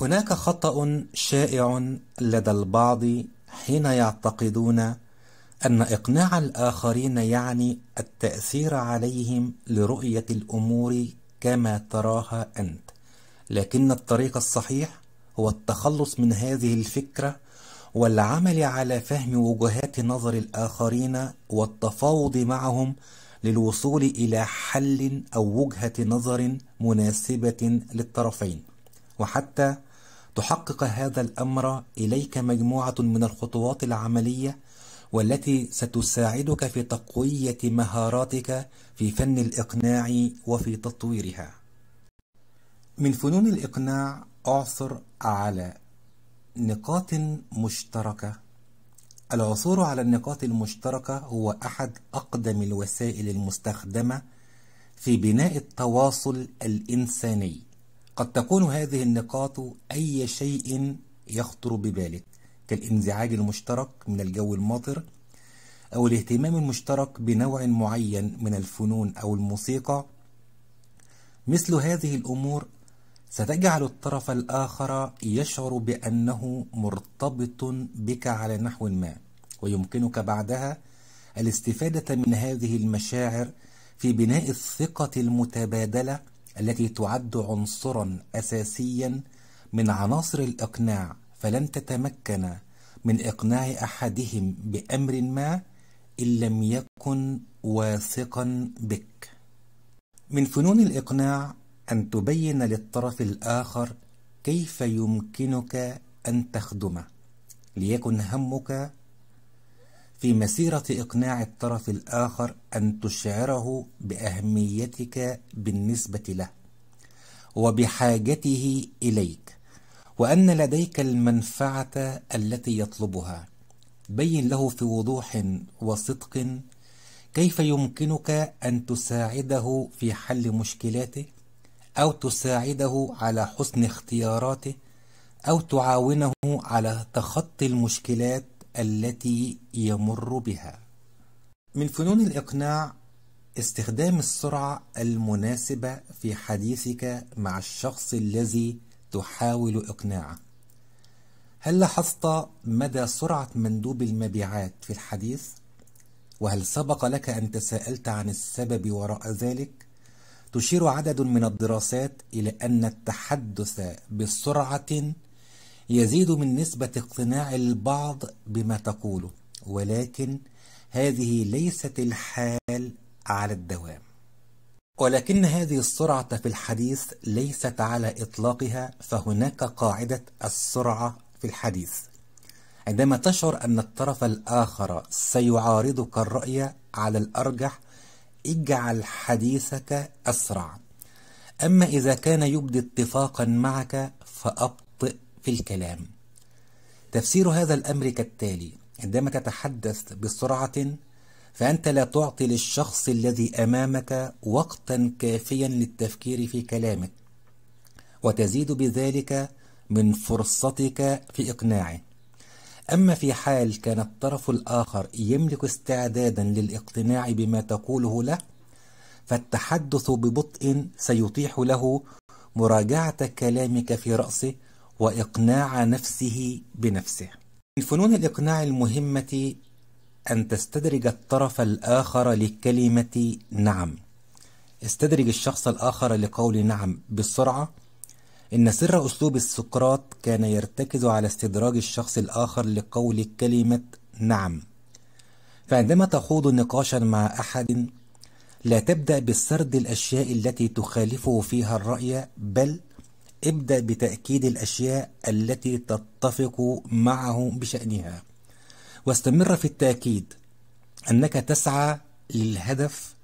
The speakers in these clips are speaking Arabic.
هناك خطأ شائع لدى البعض حين يعتقدون أن إقناع الآخرين يعني التأثير عليهم لرؤية الأمور كما تراها أنت لكن الطريق الصحيح هو التخلص من هذه الفكرة والعمل على فهم وجهات نظر الآخرين والتفاوض معهم للوصول إلى حل أو وجهة نظر مناسبة للطرفين وحتى تحقق هذا الأمر إليك مجموعة من الخطوات العملية والتي ستساعدك في تقوية مهاراتك في فن الإقناع وفي تطويرها. من فنون الإقناع أعثر على نقاط مشتركة. العثور على النقاط المشتركة هو أحد أقدم الوسائل المستخدمة في بناء التواصل الإنساني. قد تكون هذه النقاط أي شيء يخطر ببالك كالانزعاج المشترك من الجو الماطر أو الاهتمام المشترك بنوع معين من الفنون أو الموسيقى مثل هذه الأمور ستجعل الطرف الآخر يشعر بأنه مرتبط بك على نحو ما ويمكنك بعدها الاستفادة من هذه المشاعر في بناء الثقة المتبادلة التي تعد عنصرا أساسيا من عناصر الإقناع فلن تتمكن من إقناع أحدهم بأمر ما إن لم يكن واثقا بك من فنون الإقناع أن تبين للطرف الآخر كيف يمكنك أن تخدمه ليكن همك في مسيرة إقناع الطرف الآخر أن تشعره بأهميتك بالنسبة له وبحاجته إليك وأن لديك المنفعة التي يطلبها بين له في وضوح وصدق كيف يمكنك أن تساعده في حل مشكلاته أو تساعده على حسن اختياراته أو تعاونه على تخطي المشكلات التي يمر بها من فنون الإقناع استخدام السرعة المناسبة في حديثك مع الشخص الذي تحاول إقناعه هل لاحظت مدى سرعة مندوب المبيعات في الحديث؟ وهل سبق لك أن تساءلت عن السبب وراء ذلك؟ تشير عدد من الدراسات إلى أن التحدث بسرعة يزيد من نسبة اقتناع البعض بما تقوله ولكن هذه ليست الحال على الدوام ولكن هذه السرعة في الحديث ليست على إطلاقها فهناك قاعدة السرعة في الحديث عندما تشعر أن الطرف الآخر سيعارضك الرأي على الأرجح اجعل حديثك أسرع أما إذا كان يبدي اتفاقا معك فأبطأ في الكلام تفسير هذا الأمر كالتالي عندما تتحدث بسرعة فأنت لا تعطي للشخص الذي أمامك وقتا كافيا للتفكير في كلامك وتزيد بذلك من فرصتك في إقناعه أما في حال كان الطرف الآخر يملك استعدادا للاقتناع بما تقوله له فالتحدث ببطء سيتيح له مراجعة كلامك في رأسه وإقناع نفسه بنفسه من فنون الإقناع المهمة أن تستدرج الطرف الآخر لكلمة نعم استدرج الشخص الآخر لقول نعم بسرعة إن سر أسلوب السقراط كان يرتكز على استدراج الشخص الآخر لقول كلمة نعم فعندما تخوض نقاشا مع أحد لا تبدأ بسرد الأشياء التي تخالفه فيها الرأي بل ابدأ بتأكيد الأشياء التي تتفق معه بشأنها واستمر في التأكيد أنك تسعى للهدف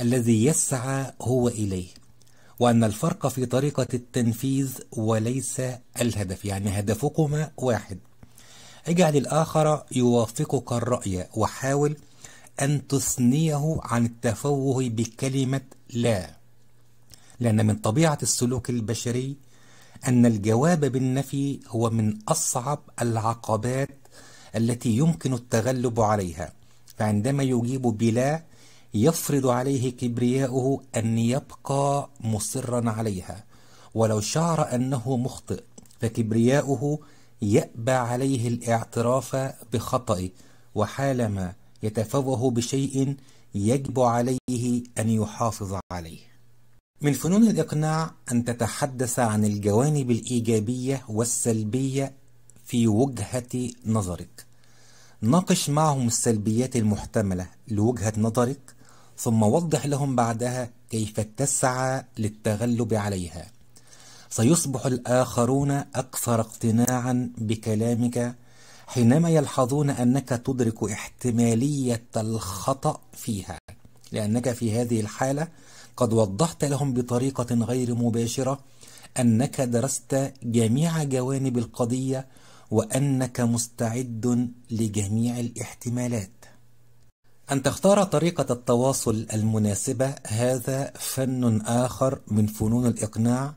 الذي يسعى هو إليه وأن الفرق في طريقة التنفيذ وليس الهدف يعني هدفكما واحد اجعل الآخر يوافقك الرأي وحاول أن تثنيه عن التفوه بكلمة لا لأن من طبيعة السلوك البشري أن الجواب بالنفي هو من أصعب العقبات التي يمكن التغلب عليها فعندما يجيب بلا يفرض عليه كبرياؤه أن يبقى مصرا عليها ولو شعر أنه مخطئ فكبرياؤه يأبى عليه الاعتراف بخطئه وحالما يتفوه بشيء يجب عليه أن يحافظ عليه من فنون الإقناع أن تتحدث عن الجوانب الإيجابية والسلبية في وجهة نظرك ناقش معهم السلبيات المحتملة لوجهة نظرك ثم وضح لهم بعدها كيف تسعى للتغلب عليها سيصبح الآخرون أكثر اقتناعا بكلامك حينما يلحظون أنك تدرك احتمالية الخطأ فيها لأنك في هذه الحالة قد وضحت لهم بطريقة غير مباشرة أنك درست جميع جوانب القضية وأنك مستعد لجميع الاحتمالات أن تختار طريقة التواصل المناسبة هذا فن آخر من فنون الإقناع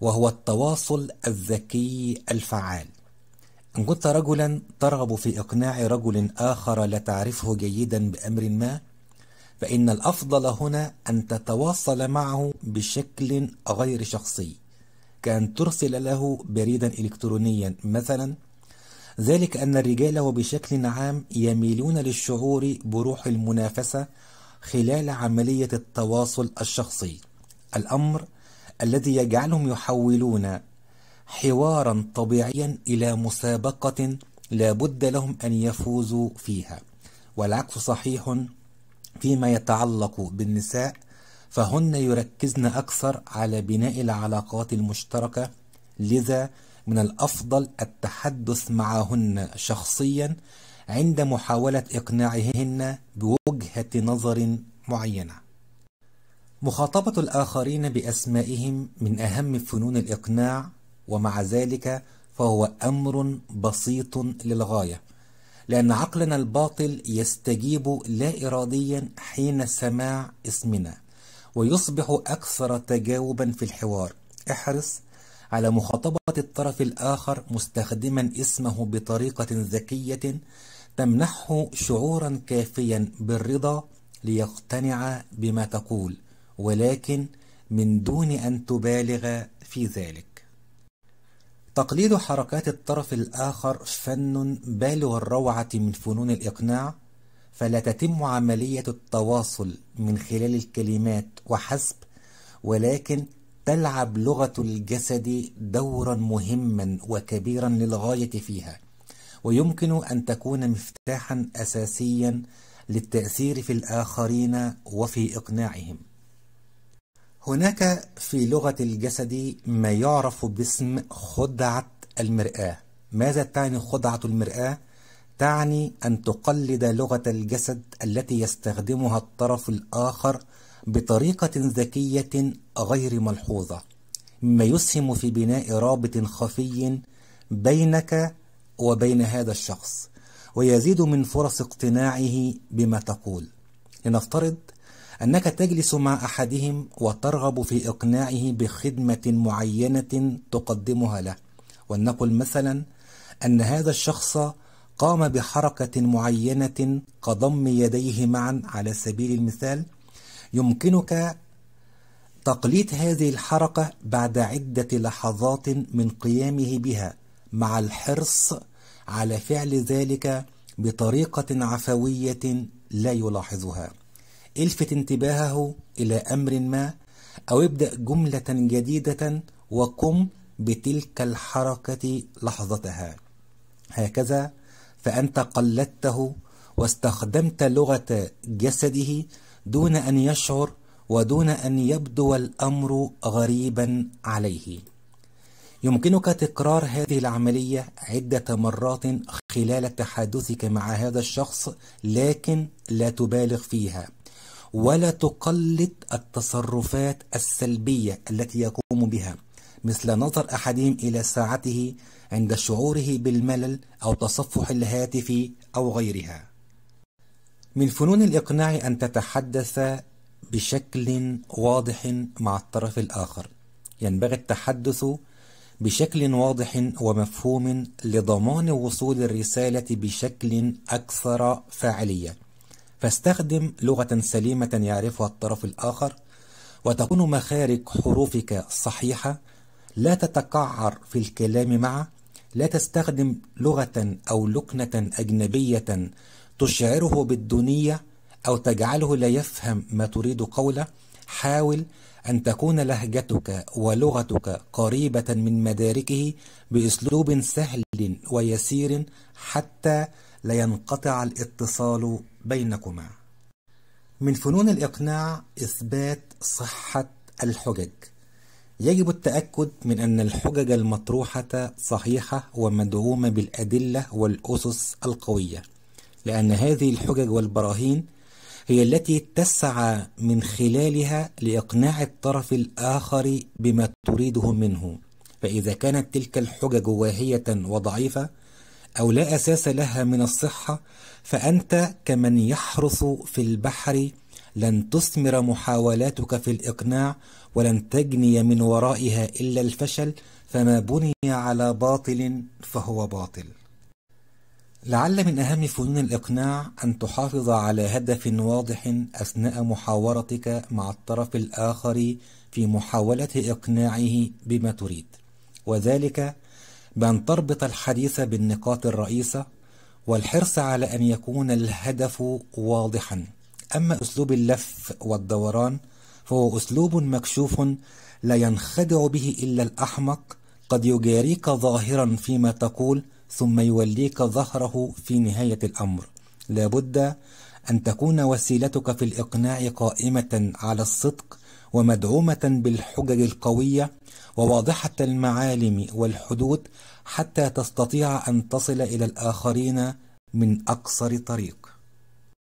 وهو التواصل الذكي الفعال إن كنت رجلا ترغب في إقناع رجل آخر لا تعرفه جيدا بأمر ما فإن الأفضل هنا أن تتواصل معه بشكل غير شخصي كأن ترسل له بريدا إلكترونيا مثلا ذلك أن الرجال وبشكل عام يميلون للشعور بروح المنافسة خلال عملية التواصل الشخصي الأمر الذي يجعلهم يحولون حوارا طبيعيا إلى مسابقة لا بد لهم أن يفوزوا فيها والعكس صحيح فيما يتعلق بالنساء فهن يركزن أكثر على بناء العلاقات المشتركة لذا من الأفضل التحدث معهن شخصيا عند محاولة إقناعهن بوجهة نظر معينة مخاطبة الآخرين بأسمائهم من أهم فنون الإقناع ومع ذلك فهو أمر بسيط للغاية لأن عقلنا الباطل يستجيب لا إراديا حين سماع اسمنا ويصبح أكثر تجاوبا في الحوار احرص على مخاطبة الطرف الآخر مستخدما اسمه بطريقة ذكية تمنحه شعورا كافيا بالرضا ليقتنع بما تقول ولكن من دون أن تبالغ في ذلك تقليد حركات الطرف الآخر فن بالغ الروعة من فنون الإقناع فلا تتم عملية التواصل من خلال الكلمات وحسب ولكن تلعب لغة الجسد دورا مهما وكبيرا للغاية فيها ويمكن أن تكون مفتاحا أساسيا للتأثير في الآخرين وفي إقناعهم هناك في لغة الجسد ما يعرف باسم خدعة المرآة ماذا تعني خدعة المرآة؟ تعني أن تقلد لغة الجسد التي يستخدمها الطرف الآخر بطريقة ذكية غير ملحوظة مما يسهم في بناء رابط خفي بينك وبين هذا الشخص ويزيد من فرص اقتناعه بما تقول لنفترض أنك تجلس مع أحدهم وترغب في إقناعه بخدمة معينة تقدمها له ولنقل مثلا أن هذا الشخص قام بحركة معينة كضم يديه معا على سبيل المثال يمكنك تقليد هذه الحركة بعد عدة لحظات من قيامه بها مع الحرص على فعل ذلك بطريقة عفوية لا يلاحظها الفت انتباهه إلى أمر ما أو ابدأ جملة جديدة وقم بتلك الحركة لحظتها هكذا فأنت قلدته واستخدمت لغة جسده دون أن يشعر ودون أن يبدو الأمر غريبا عليه يمكنك تكرار هذه العملية عدة مرات خلال تحدثك مع هذا الشخص لكن لا تبالغ فيها ولا تقلد التصرفات السلبية التي يقوم بها مثل نظر أحدهم إلى ساعته عند شعوره بالملل أو تصفح الهاتف أو غيرها من فنون الإقناع أن تتحدث بشكل واضح مع الطرف الآخر ينبغي التحدث بشكل واضح ومفهوم لضمان وصول الرسالة بشكل أكثر فاعلية فاستخدم لغة سليمة يعرفها الطرف الآخر وتكون مخارج حروفك صحيحة لا تتقعر في الكلام معه لا تستخدم لغة أو لكنة أجنبية تشعره بالدونية أو تجعله لا يفهم ما تريد قوله حاول أن تكون لهجتك ولغتك قريبة من مداركه بأسلوب سهل سهل ويسير حتى لا ينقطع الاتصال بينكما من فنون الإقناع إثبات صحة الحجج يجب التأكد من أن الحجج المطروحة صحيحة ومدعومة بالأدلة والأسس القوية لأن هذه الحجج والبراهين هي التي تسعى من خلالها لإقناع الطرف الآخر بما تريده منه فإذا كانت تلك الحجج واهية وضعيفة أو لا أساس لها من الصحة فأنت كمن يحرث في البحر لن تثمر محاولاتك في الإقناع ولن تجني من ورائها إلا الفشل فما بني على باطل فهو باطل لعل من أهم فنون الإقناع أن تحافظ على هدف واضح أثناء محاورتك مع الطرف الآخر في محاولة إقناعه بما تريد وذلك بأن تربط الحديث بالنقاط الرئيسة والحرص على أن يكون الهدف واضحا أما أسلوب اللف والدوران فهو أسلوب مكشوف لا ينخدع به إلا الأحمق قد يجاريك ظاهرا فيما تقول ثم يوليك ظهره في نهاية الأمر لابد أن تكون وسيلتك في الإقناع قائمة على الصدق ومدعومة بالحجج القوية وواضحة المعالم والحدود حتى تستطيع أن تصل إلى الآخرين من أقصر طريق